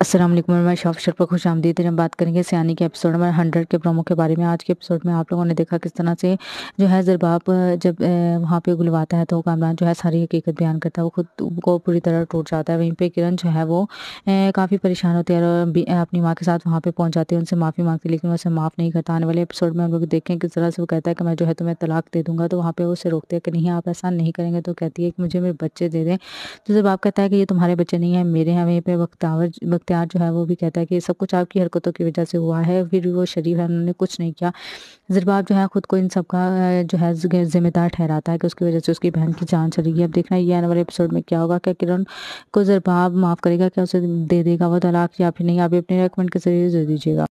असलम मैं शॉप शर्फ खुश थी हम बात करेंगे सियानी के एपिसोड नंबर हंड्रेड के प्रोमो के बारे में आज के एपिसोड में आप लोगों ने देखा किस तरह से जो है जरबाप जब वहाँ पे गुलवाता है तो कामरान जो है सारी हकीकत बयान करता है वो खुद को पूरी तरह टूट जाता है वहीं पे किरण जो है वो काफ़ी परेशान होती है और अपनी माँ के साथ वहाँ पर पहुँच जाती है उनसे माफ़ी मांगती है लेकिन उसे माफ़ नहीं करता आने वाले एपिसोड में हम लोग देखें किस तरह से वो कहता है कि मैं जो है तुम्हें तलाक दे दूँगा तो वहाँ पर उसे रोकते हैं कि नहीं आप ऐसा नहीं करेंगे तो कहती है कि मुझे मेरे बच्चे दे दें तो जब आप कहता है कि ये तुम्हारे बच्चे नहीं हैं मेरे हैं वहीं पर वक्तावर इख्तियार जो है वो भी कहता है कि सब कुछ आपकी हरकतों की वजह से हुआ है फिर भी वो शरीफ है उन्होंने कुछ नहीं किया जरबाब जो है ख़ुद को इन सब का जो है जिम्मेदार ठहराता है कि उसकी वजह से उसकी बहन की जान चली गई अब देखना ये आने वाले एपिसोड में क्या होगा क्या किरण को जरबाब माफ़ करेगा क्या उसे दे देगा वो तलाक या फिर नहीं आप अपने रेकमेंड के जरिए दे दीजिएगा